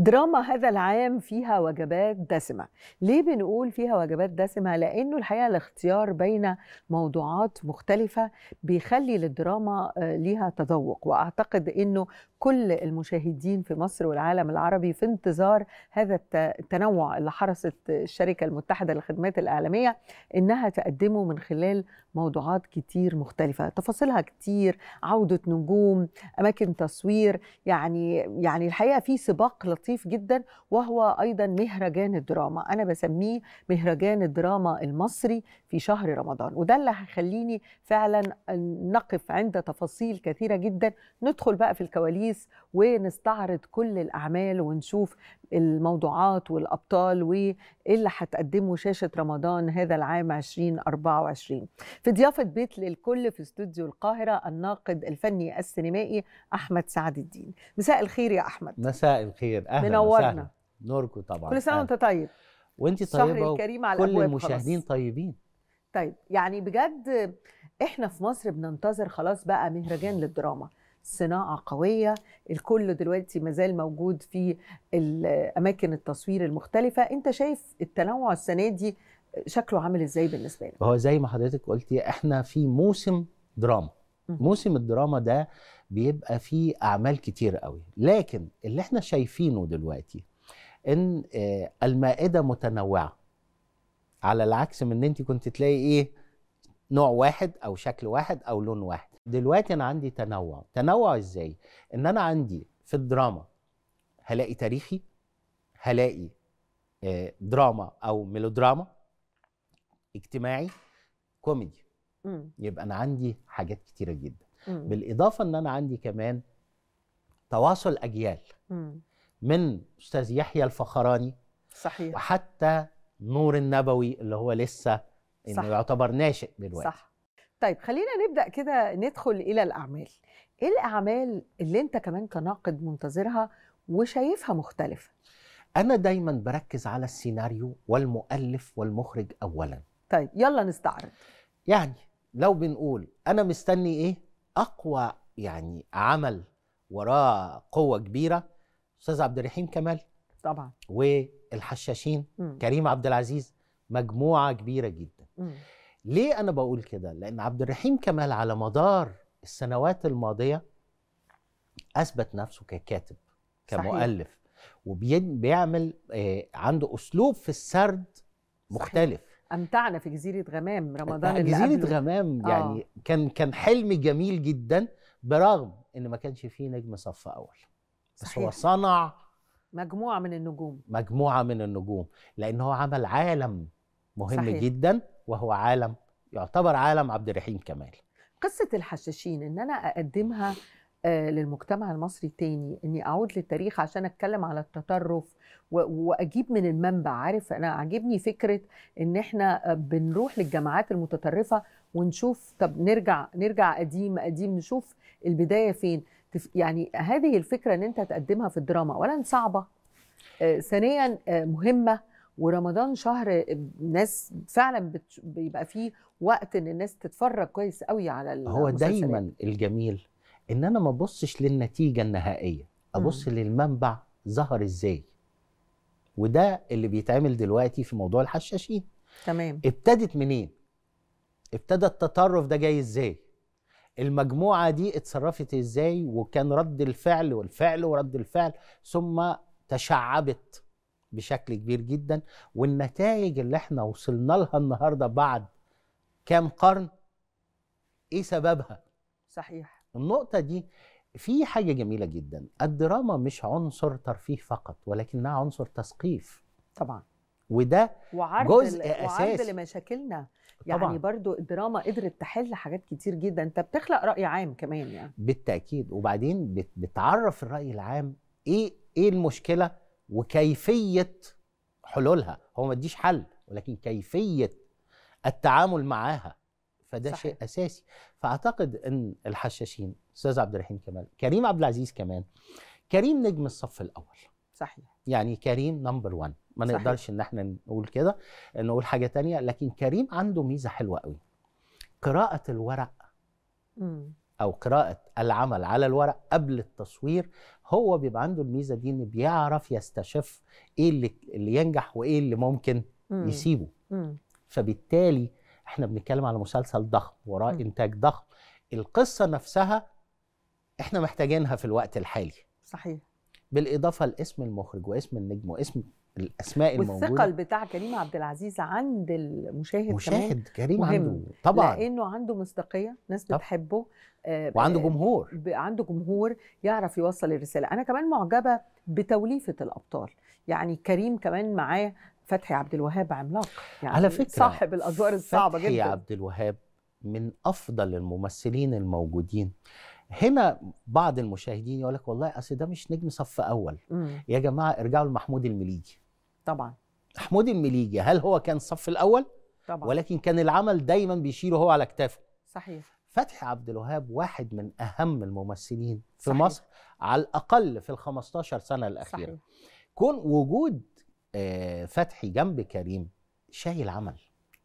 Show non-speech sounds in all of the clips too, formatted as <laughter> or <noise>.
دراما هذا العام فيها وجبات دسمة ليه بنقول فيها وجبات دسمة؟ لأنه الحقيقة الاختيار بين موضوعات مختلفة بيخلي للدراما آه، ليها تذوق وأعتقد أنه كل المشاهدين في مصر والعالم العربي في انتظار هذا التنوع اللي حرصت الشركة المتحدة للخدمات الإعلامية أنها تقدمه من خلال موضوعات كتير مختلفة تفاصيلها كتير عودة نجوم أماكن تصوير يعني يعني الحقيقة في سباق لطيف لطيف جدا وهو ايضا مهرجان الدراما انا بسميه مهرجان الدراما المصري في شهر رمضان وده اللي هيخليني فعلا نقف عند تفاصيل كثيره جدا ندخل بقى في الكواليس ونستعرض كل الاعمال ونشوف الموضوعات والابطال ايه اللي هتقدمه شاشه رمضان هذا العام 2024 في ضيافه بيت للكل في استوديو القاهره الناقد الفني السينمائي احمد سعد الدين مساء الخير يا احمد مساء الخير اهلا منورنا نوركم طبعا كل سنه وانت طيب وانت طيبه شهر الكريم على كل المشاهدين خلاص. طيبين طيب يعني بجد احنا في مصر بننتظر خلاص بقى مهرجان للدراما صناعه قويه الكل دلوقتي مازال موجود في اماكن التصوير المختلفه انت شايف التنوع السنه دي شكله عامل ازاي بالنسبه لك هو زي ما حضرتك قلتي احنا في موسم دراما موسم الدراما ده بيبقى فيه اعمال كتير قوي لكن اللي احنا شايفينه دلوقتي ان آه، المائده متنوعه على العكس من ان انت كنت تلاقي ايه نوع واحد او شكل واحد او لون واحد دلوقتي انا عندي تنوع تنوع ازاي ان انا عندي في الدراما هلاقي تاريخي هلاقي آه، دراما او ميلودراما اجتماعي كوميدي مم. يبقى انا عندي حاجات كتيره جدا مم. بالاضافه ان انا عندي كمان تواصل اجيال مم. من استاذ يحيى الفخراني صحيح وحتى نور النبوي اللي هو لسه انه يعتبر ناشئ دلوقتي صح طيب خلينا نبدا كده ندخل الى الاعمال ايه الاعمال اللي انت كمان كناقد منتظرها وشايفها مختلفه انا دايما بركز على السيناريو والمؤلف والمخرج اولا طيب يلا نستعرض يعني لو بنقول انا مستني ايه اقوى يعني عمل وراه قوه كبيره استاذ عبد الرحيم كمال طبعا والحشاشين م. كريم عبد العزيز مجموعه كبيره جدا م. ليه انا بقول كده لان عبد الرحيم كمال على مدار السنوات الماضيه اثبت نفسه ككاتب كمؤلف صحيح. وبيعمل آه، عنده اسلوب في السرد مختلف صحيح. امتعنا في جزيره غمام رمضان اللي جزيره قبله. غمام آه. يعني آه. كان كان حلم جميل جدا برغم ان ما كانش فيه نجم صف اول صحيح. بس هو صنع مجموعه من النجوم مجموعه من النجوم لان هو عمل عالم مهم صحيح. جدا وهو عالم يعتبر عالم عبد الرحيم كمال قصة الحشاشين إن أنا أقدمها آه، للمجتمع المصري تاني اني اعود للتاريخ عشان اتكلم على التطرف واجيب من المنبع عارف انا عاجبني فكره ان احنا بنروح للجماعات المتطرفه ونشوف طب نرجع نرجع قديم قديم نشوف البدايه فين يعني هذه الفكره ان انت تقدمها في الدراما اولا صعبه آه، ثانيا آه، مهمه ورمضان شهر الناس فعلا بيبقى فيه وقت ان الناس تتفرج كويس قوي على هو دايما الجميل ان انا ما ابصش للنتيجه النهائيه ابص م. للمنبع ظهر ازاي وده اللي بيتعمل دلوقتي في موضوع الحشاشين تمام ابتدت منين ابتدى التطرف ده جاي ازاي المجموعه دي اتصرفت ازاي وكان رد الفعل والفعل ورد الفعل ثم تشعبت بشكل كبير جدا والنتائج اللي احنا وصلنا لها النهارده بعد كام قرن ايه سببها صحيح النقطه دي في حاجه جميله جدا الدراما مش عنصر ترفيه فقط ولكنها عنصر تثقيف طبعا وده وعرض جزء وعرض اساسي لمشاكلنا يعني طبعا. برضو الدراما قدرت تحل حاجات كتير جدا انت بتخلق راي عام كمان يعني بالتاكيد وبعدين بتعرف الراي العام ايه ايه المشكله وكيفيه حلولها هو ما اديش حل ولكن كيفيه التعامل معاها فده صحيح. شيء اساسي فاعتقد ان الحشاشين استاذ عبد الرحيم كمال كريم عبد العزيز كمان كريم نجم الصف الاول صحيح يعني كريم نمبر 1 ما صحيح. نقدرش ان احنا نقول كده نقول حاجه تانية لكن كريم عنده ميزه حلوه قوي قراءه الورق م. او قراءه العمل على الورق قبل التصوير هو بيبقى عنده الميزه دي ان بيعرف يستشف ايه اللي, اللي ينجح وايه اللي ممكن مم. يسيبه مم. فبالتالي احنا بنتكلم على مسلسل ضخم وراه مم. انتاج ضخم القصه نفسها احنا محتاجينها في الوقت الحالي صحيح بالاضافه لاسم المخرج واسم النجم واسم الاسماء الموجوده والثقل بتاع كريم عبد العزيز عند المشاهد مشاهد كمان كريم مهم. عنده طبعا لانه عنده مصداقيه ناس طب. بتحبه آه وعنده آه، جمهور عنده جمهور يعرف يوصل الرساله انا كمان معجبه بتوليفه الابطال يعني كريم كمان معاه فتحي عبد الوهاب عملاق يعني على فكره صاحب الادوار الصعبه جدا فتحي عبد الوهاب من افضل الممثلين الموجودين هنا بعض المشاهدين يقول لك والله اصل ده مش نجم صف اول مم. يا جماعه ارجعوا لمحمود المليجي طبعا محمود المليجي هل هو كان صف الاول طبعا ولكن كان العمل دايما بيشيله هو على اكتافه صحيح فتحي عبد الوهاب واحد من اهم الممثلين في صحيح. مصر على الاقل في ال 15 سنه الاخيره صحيح. كون وجود آه، فتحي جنب كريم شايل عمل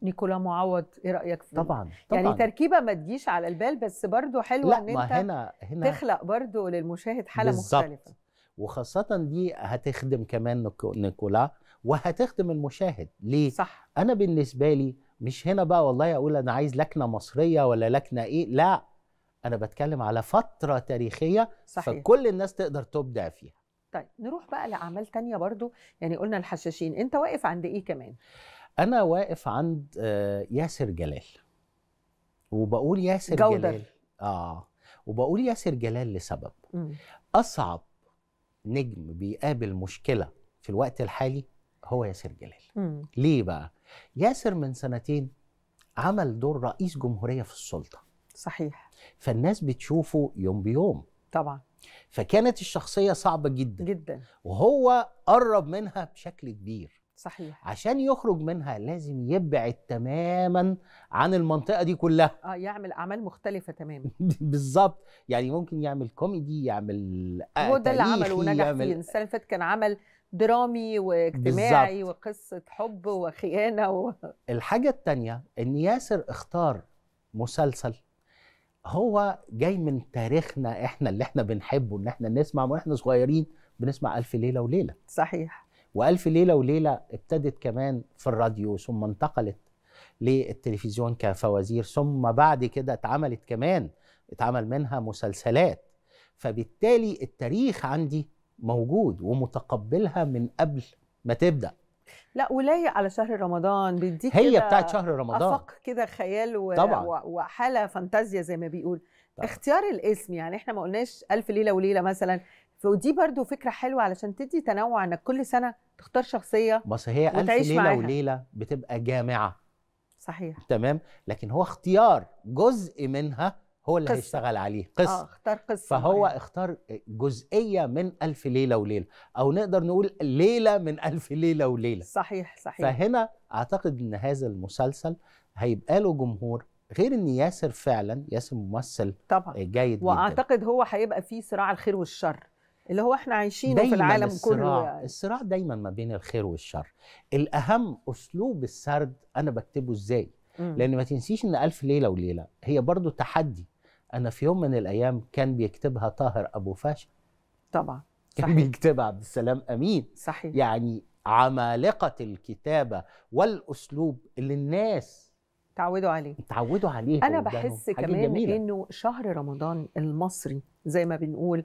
نيكولا معوض ايه رايك فيه طبعا يعني طبعا يعني تركيبه ما تجيش على البال بس برضو حلوه ان انت هنا هنا تخلق برضو للمشاهد حاله بالزبط. مختلفه وخاصه دي هتخدم كمان نيكولا وهتخدم المشاهد ليه صح انا بالنسبه لي مش هنا بقى والله اقول انا عايز لكنه مصريه ولا لكنه ايه لا انا بتكلم على فتره تاريخيه صحيح. فكل الناس تقدر تبدع فيها طيب نروح بقى لاعمال تانية برضو يعني قلنا الحشاشين انت واقف عند ايه كمان انا واقف عند آه، ياسر جلال وبقول ياسر جودر. جلال اه وبقول ياسر جلال لسبب م. اصعب نجم بيقابل مشكله في الوقت الحالي هو ياسر جلال م. ليه بقى ياسر من سنتين عمل دور رئيس جمهوريه في السلطه صحيح فالناس بتشوفه يوم بيوم طبعا فكانت الشخصيه صعبه جدا جدا وهو قرب منها بشكل كبير صحيح عشان يخرج منها لازم يبعد تماما عن المنطقه دي كلها اه يعمل اعمال مختلفه تماما <laughs> بالظبط يعني ممكن يعمل كوميدي يعمل آه، هو ده اللي عمله ونجح يعمل... فيه السنه اللي كان عمل درامي واجتماعي بالزبط. وقصه حب وخيانه و... <laughs> الحاجه الثانيه ان ياسر اختار مسلسل هو جاي من تاريخنا احنا اللي احنا بنحبه ان احنا نسمع واحنا صغيرين بنسمع الف ليله وليله صحيح وألف ليلة وليلة ابتدت كمان في الراديو ثم انتقلت للتلفزيون كفوازير ثم بعد كده اتعملت كمان اتعمل منها مسلسلات فبالتالي التاريخ عندي موجود ومتقبلها من قبل ما تبدأ لا ولايق على شهر رمضان بيديك هي بتاعت شهر رمضان افق كده خيال و... طبعا. وحاله فانتازيا زي ما بيقول طبعا. اختيار الاسم يعني احنا ما قلناش الف ليله وليله مثلا فدي برضو فكره حلوه علشان تدي تنوع انك كل سنه تختار شخصيه بس هي ألف ليله معاها. وليله بتبقى جامعه صحيح تمام لكن هو اختيار جزء منها هو اللي قصة. هيشتغل عليه قصه اه اختار قصه فهو معين. اختار جزئيه من الف ليله وليله او نقدر نقول ليله من الف ليله وليله صحيح صحيح فهنا اعتقد ان هذا المسلسل هيبقى له جمهور غير ان ياسر فعلا ياسر ممثل طبعا جيد واعتقد جداً. هو هيبقى فيه صراع الخير والشر اللي هو احنا عايشينه في العالم الصراع كله يعني. الصراع دايما ما بين الخير والشر الاهم اسلوب السرد انا بكتبه ازاي لان ما تنسيش ان الف ليله وليله هي برضو تحدي انا في يوم من الايام كان بيكتبها طاهر ابو فاشا طبعا كان صحيح. بيكتبها عبد السلام امين صحيح يعني عمالقه الكتابه والاسلوب اللي الناس تعودوا عليه تعودوا عليه انا بحس كمان جميلة. انه شهر رمضان المصري زي ما بنقول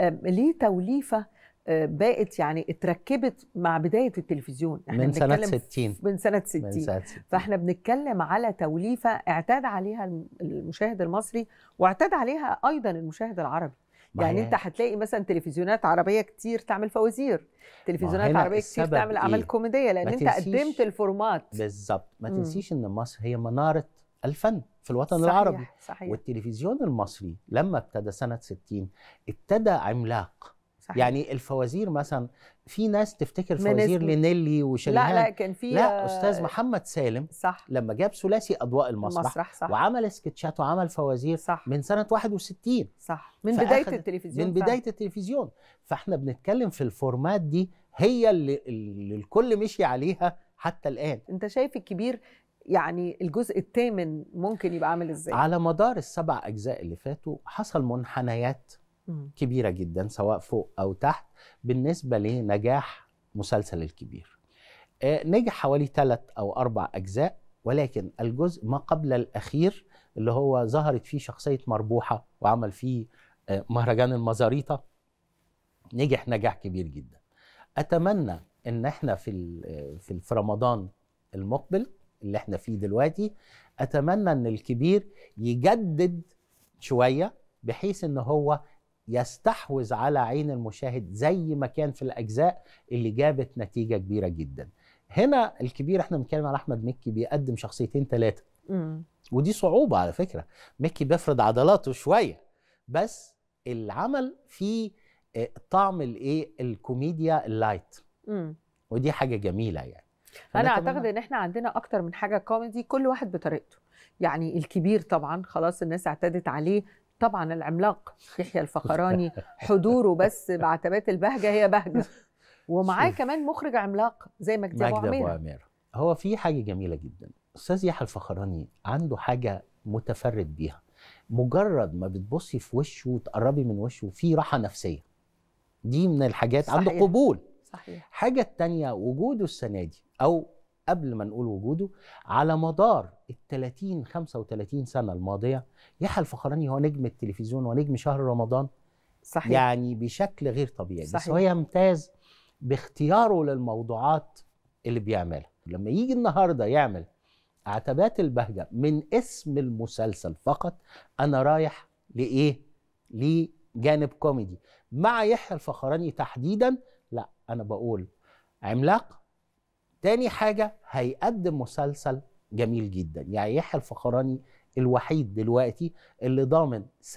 ليه توليفه آه، بقت يعني اتركبت مع بدايه التلفزيون احنا من سنه 60 من سنه 60 فاحنا بنتكلم على توليفه اعتاد عليها المشاهد المصري واعتاد عليها ايضا المشاهد العربي يعني انت هتلاقي مثلا تلفزيونات عربيه كتير تعمل فوازير تلفزيونات عربيه كتير تعمل اعمال إيه؟ كوميديه لان انت قدمت الفورمات بالظبط ما تنسيش ان مصر هي مناره الفن في الوطن صحيح العربي صحيح. والتلفزيون المصري لما ابتدى سنة 60 ابتدى عملاق صحيح. يعني الفوازير مثلا في ناس تفتكر فوازير لنيلي وشريهان لا لا كان في لا استاذ محمد سالم صح لما جاب ثلاثي اضواء المسرح, صح وعمل سكتشات وعمل فوازير صح من سنه 61 صح من بدايه التلفزيون من بدايه التلفزيون فاحنا بنتكلم في الفورمات دي هي اللي, اللي الكل مشي عليها حتى الان انت شايف الكبير يعني الجزء الثامن ممكن يبقى عامل ازاي؟ على مدار السبع اجزاء اللي فاتوا حصل منحنيات كبيره جدا سواء فوق او تحت بالنسبه لنجاح مسلسل الكبير. آه، نجح حوالي ثلاث او اربع اجزاء ولكن الجزء ما قبل الاخير اللي هو ظهرت فيه شخصيه مربوحه وعمل فيه آه، مهرجان المزاريطه نجح نجاح كبير جدا. اتمنى ان احنا في آه، في رمضان المقبل اللي احنا فيه دلوقتي اتمنى ان الكبير يجدد شويه بحيث ان هو يستحوذ على عين المشاهد زي ما كان في الاجزاء اللي جابت نتيجه كبيره جدا هنا الكبير احنا بنتكلم على احمد مكي بيقدم شخصيتين ثلاثه ودي صعوبه على فكره مكي بيفرض عضلاته شويه بس العمل فيه آه، طعم الايه الكوميديا اللايت ودي حاجه جميله يعني انا اعتقد ان احنا عندنا اكتر من حاجه كوميدي كل واحد بطريقته يعني الكبير طبعا خلاص الناس اعتدت عليه طبعا العملاق يحيى الفخراني <laughs> حضوره بس بعتبات البهجه هي بهجه <laughs> ومعاه كمان مخرج عملاق زي مجدي ابو عمير هو في حاجه جميله جدا استاذ يحيى الفخراني عنده حاجه متفرد بيها مجرد ما بتبصي في وشه وتقربي من وشه في راحه نفسيه دي من الحاجات صحيح. عنده قبول صحيح. حاجة التانية وجوده السنة دي أو قبل ما نقول وجوده على مدار ال 30 35 سنة الماضية يحيى الفخراني هو نجم التلفزيون ونجم شهر رمضان صحيح. يعني بشكل غير طبيعي صحيح. بس هو يمتاز باختياره للموضوعات اللي بيعملها لما يجي النهارده يعمل عتبات البهجه من اسم المسلسل فقط انا رايح لايه لجانب كوميدي مع يحيى الفخراني تحديدا انا بقول عملاق تاني حاجه هيقدم مسلسل جميل جدا يعني يحيى الفخراني الوحيد دلوقتي اللي ضامن 70%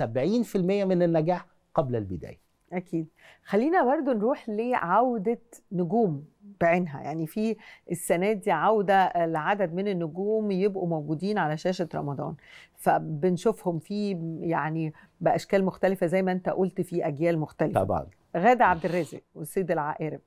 من النجاح قبل البدايه اكيد خلينا برضو نروح لعوده نجوم بعينها يعني في السنه دي عوده لعدد من النجوم يبقوا موجودين على شاشه رمضان فبنشوفهم في يعني باشكال مختلفه زي ما انت قلت في اجيال مختلفه طبعا غاده عبد الرازق وسيد العقارب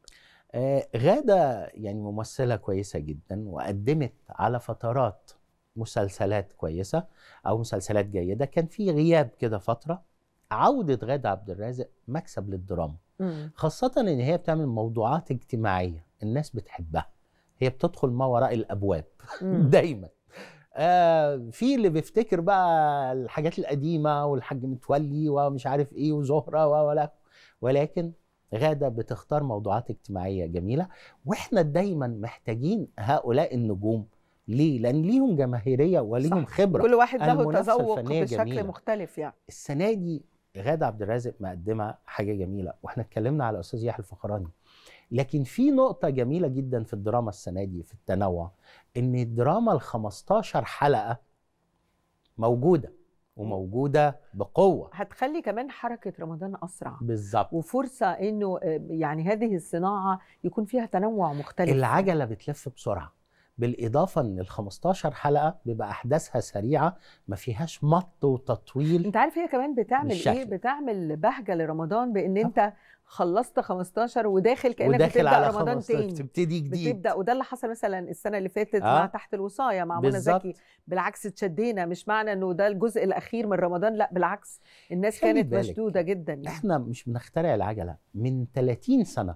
آه، غاده يعني ممثله كويسه جدا وقدمت على فترات مسلسلات كويسه او مسلسلات جيده كان في غياب كده فتره عوده غاده عبد الرازق مكسب للدراما خاصه ان هي بتعمل موضوعات اجتماعيه الناس بتحبها هي بتدخل ما وراء الابواب <laughs> دايما آه في اللي بيفتكر بقى الحاجات القديمه والحاج متولي ومش عارف ايه وزهره ولا ولكن غاده بتختار موضوعات اجتماعيه جميله واحنا دايما محتاجين هؤلاء النجوم ليه؟ لان ليهم جماهيريه وليهم صح. خبره كل واحد له تذوق بشكل جميلة. مختلف يعني السنه دي غاده عبد الرازق مقدمه حاجه جميله واحنا اتكلمنا على الاستاذ يحيى الفخراني لكن في نقطه جميله جدا في الدراما السنه دي في التنوع ان الدراما ال 15 حلقه موجوده وموجوده بقوه هتخلي كمان حركه رمضان اسرع بالظبط وفرصه انه آه، يعني هذه الصناعه يكون فيها تنوع مختلف العجله بتلف بسرعه بالاضافه ان ال 15 حلقه بيبقى احداثها سريعه ما فيهاش مط وتطويل انت عارف هي كمان بتعمل ايه بتعمل بهجه لرمضان بان انت خلصت 15 وداخل كانك وداخل بتبدا على رمضان 15. تاني بتبتدي جديد بتبدا وده اللي حصل مثلا السنه اللي فاتت آه. مع تحت الوصايه مع منى زكي بالعكس اتشدينا مش معنى انه ده الجزء الاخير من رمضان لا بالعكس الناس كانت بالك. مشدوده جدا يعني. احنا مش بنخترع العجله من 30 سنه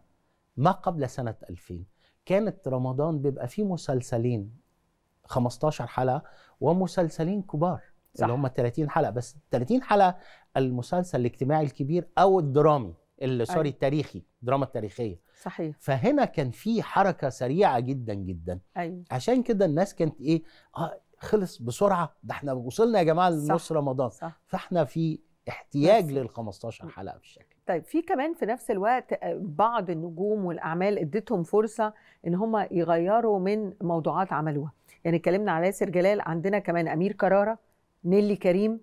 ما قبل سنه 2000 كانت رمضان بيبقى فيه مسلسلين 15 حلقه ومسلسلين كبار صح. اللي هم 30 حلقه بس 30 حلقه المسلسل الاجتماعي الكبير او الدرامي اللي أيوة. سوري التاريخي الدراما التاريخيه صحيح فهنا كان في حركه سريعه جدا جدا أيوة. عشان كده الناس كانت ايه آه خلص بسرعه ده احنا وصلنا يا جماعه لنص رمضان صح. فاحنا في احتياج لل 15 حلقه بالشكل طيب في كمان في نفس الوقت آه، بعض النجوم والاعمال اديتهم فرصه ان هم يغيروا من موضوعات عملوها يعني اتكلمنا على ياسر جلال عندنا كمان امير كراره نيلي كريم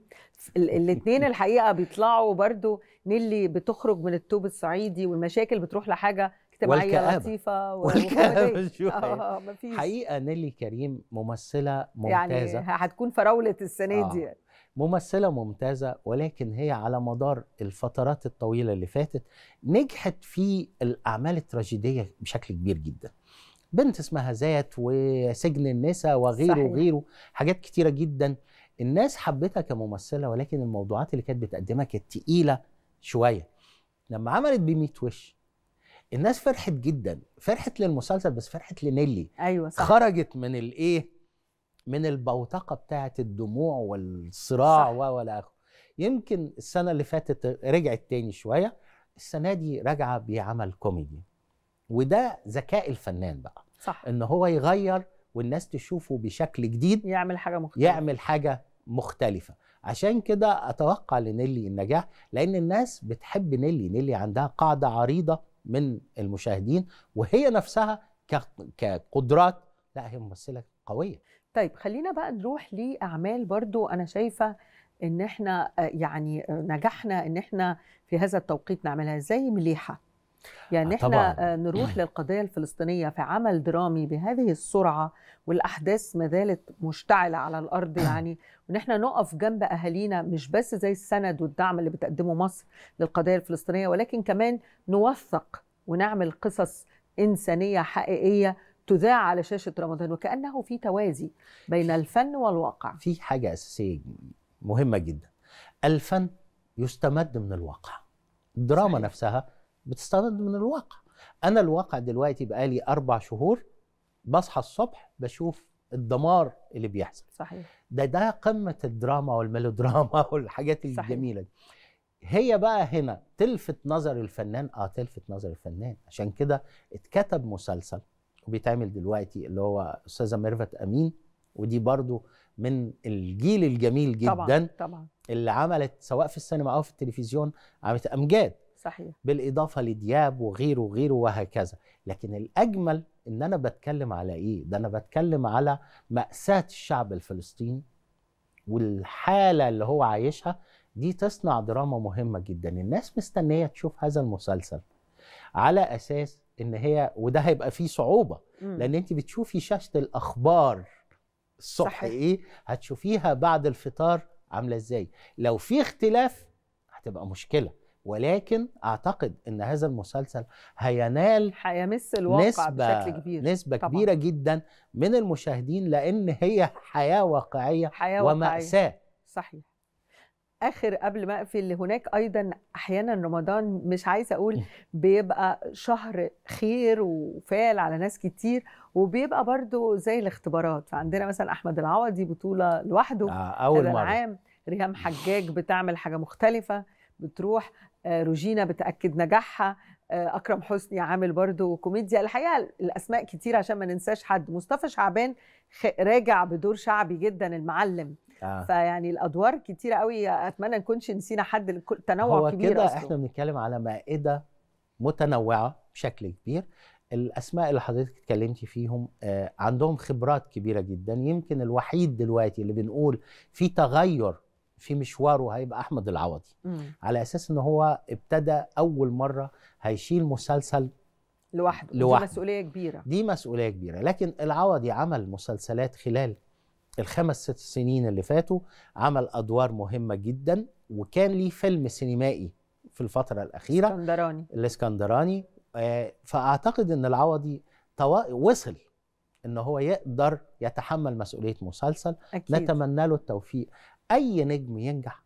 الاثنين <laughs> الحقيقه بيطلعوا برضو نيلي بتخرج من التوب الصعيدي والمشاكل بتروح لحاجه اجتماعيه لطيفه <laughs> والكآبة آه، آه، مفيش حقيقه نيلي كريم ممثله يعني ممتازه يعني هتكون فراوله السنه آه. دي يعني. ممثله ممتازه ولكن هي على مدار الفترات الطويله اللي فاتت نجحت في الاعمال التراجيديه بشكل كبير جدا بنت اسمها ذات وسجن النساء وغيره صحيح. وغيره حاجات كتيره جدا الناس حبتها كممثله ولكن الموضوعات اللي كانت بتقدمها كانت تقيله شويه لما عملت بميت وش الناس فرحت جدا فرحت للمسلسل بس فرحت لنيلي ايوه صح خرجت من الايه من البوتقه بتاعه الدموع والصراع ولا اخره يمكن السنه اللي فاتت رجعت تاني شويه السنه دي راجعه بعمل كوميدي وده ذكاء الفنان بقى صح ان هو يغير والناس تشوفه بشكل جديد يعمل حاجه مختلفه يعمل حاجه مختلفه عشان كده اتوقع لنيلي النجاح لان الناس بتحب نيلي نيلي عندها قاعده عريضه من المشاهدين وهي نفسها كقدرات لا هي ممثله قويه طيب خلينا بقى نروح لاعمال برضو انا شايفه ان احنا آه، يعني آه، نجحنا ان احنا في هذا التوقيت نعملها زي مليحه يعني احنا طبعا. آه، نروح للقضية الفلسطينية في عمل درامي بهذه السرعة والأحداث ما زالت مشتعلة على الأرض يعني وإن احنا نقف جنب أهالينا مش بس زي السند والدعم اللي بتقدمه مصر للقضية الفلسطينية ولكن كمان نوثق ونعمل قصص إنسانية حقيقية تذاع على شاشة رمضان وكأنه في توازي بين الفن والواقع في حاجة أساسية مهمة جدا الفن يستمد من الواقع الدراما صحيح. نفسها بتستند من الواقع انا الواقع دلوقتي بقالي اربع شهور بصحى الصبح بشوف الدمار اللي بيحصل صحيح ده ده قمه الدراما والميلودراما <laughs> والحاجات الجميله دي هي بقى هنا تلفت نظر الفنان اه تلفت نظر الفنان عشان كده اتكتب مسلسل وبيتعمل دلوقتي اللي هو استاذه ميرفت امين ودي برضو من الجيل الجميل جدا طبعا طبعا اللي عملت سواء في السينما او في التلفزيون عملت امجاد صحيح بالاضافه لدياب وغيره وغيره وهكذا لكن الاجمل ان انا بتكلم على ايه ده انا بتكلم على ماساه الشعب الفلسطيني والحاله اللي هو عايشها دي تصنع دراما مهمه جدا الناس مستنيه تشوف هذا المسلسل على اساس ان هي وده هيبقى فيه صعوبه م. لان انت بتشوفي شاشه الاخبار الصبح صحيح. ايه هتشوفيها بعد الفطار عامله ازاي لو في اختلاف هتبقى مشكله ولكن اعتقد ان هذا المسلسل هينال هيمس الواقع نسبة بشكل كبير نسبه طبعًا. كبيره جدا من المشاهدين لان هي حياه واقعيه حياة وماساه واقعية. صحيح اخر قبل ما اقفل هناك ايضا احيانا رمضان مش عايزه اقول بيبقى شهر خير وفعل على ناس كتير وبيبقى برضو زي الاختبارات فعندنا مثلا احمد العوضي بطوله لوحده آه اول مره عام ريهام حجاج بتعمل حاجه مختلفه بتروح آه، روجينا بتاكد نجاحها آه، اكرم حسني عامل برضه كوميديا الحقيقه الاسماء كتير عشان ما ننساش حد مصطفى شعبان راجع بدور شعبي جدا المعلم آه. فيعني الادوار كتيره قوي اتمنى نكونش نسينا حد تنوع هو كبير كده احنا بنتكلم على مائده متنوعه بشكل كبير الاسماء اللي حضرتك اتكلمتي فيهم آه، عندهم خبرات كبيره جدا يمكن الوحيد دلوقتي اللي بنقول في تغير في مشواره هيبقى احمد العوضي مم. على اساس ان هو ابتدى اول مره هيشيل مسلسل لوحده, لوحده. دي مسؤوليه كبيره دي مسؤوليه كبيره لكن العوضي عمل مسلسلات خلال الخمس ست سنين اللي فاتوا عمل ادوار مهمه جدا وكان ليه فيلم سينمائي في الفتره الاخيره الاسكندراني الاسكندراني آه، فاعتقد ان العوضي طو... وصل ان هو يقدر يتحمل مسؤوليه مسلسل أكيد. نتمنى له التوفيق اي نجم ينجح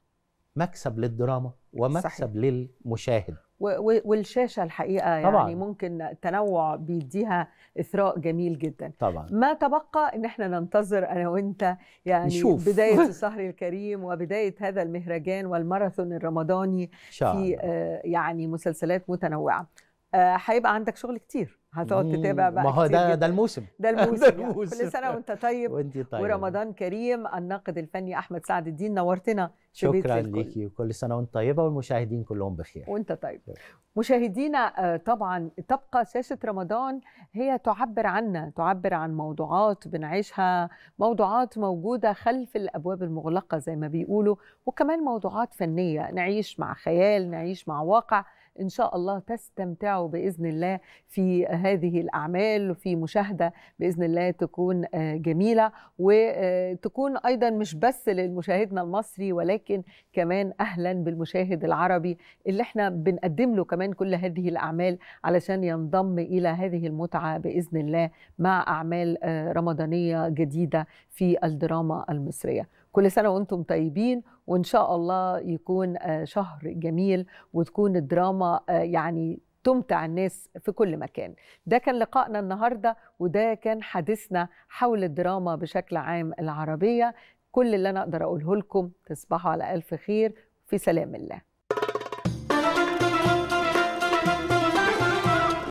مكسب للدراما ومكسب صحيح. للمشاهد والشاشه الحقيقه يعني طبعًا. يعني ممكن التنوع بيديها اثراء جميل جدا طبعا ما تبقى ان احنا ننتظر انا وانت يعني نشوف. بدايه <laughs> السهر الكريم وبدايه هذا المهرجان والماراثون الرمضاني في آه يعني مسلسلات متنوعه آه، هيبقى عندك شغل كتير هتقعد تتابع بقى ما هو ده ده الموسم ده <laughs> الموسم, ده الموسم. يعني. كل سنه وانت طيب <laughs> وانت طيب ورمضان كريم الناقد الفني احمد سعد الدين نورتنا شكرا ليكي وكل سنه وانت طيبه والمشاهدين كلهم بخير وانت طيب مشاهدينا آه، طبعا تبقى شاشه رمضان هي تعبر عنا تعبر عن موضوعات بنعيشها موضوعات موجوده خلف الابواب المغلقه زي ما بيقولوا وكمان موضوعات فنيه نعيش مع خيال نعيش مع واقع إن شاء الله تستمتعوا بإذن الله في هذه الأعمال وفي مشاهدة بإذن الله تكون آه، جميلة وتكون أيضا مش بس للمشاهدنا المصري ولكن كمان أهلا بالمشاهد العربي اللي احنا بنقدم له كمان كل هذه الأعمال علشان ينضم إلى هذه المتعة بإذن الله مع أعمال آه، رمضانية جديدة في الدراما المصرية كل سنة وأنتم طيبين وإن شاء الله يكون آه، شهر جميل وتكون الدراما آه، يعني تمتع الناس في كل مكان ده كان لقائنا النهاردة وده كان حديثنا حول الدراما بشكل عام العربية كل اللي أنا أقدر أقوله لكم تصبحوا على ألف خير في سلام الله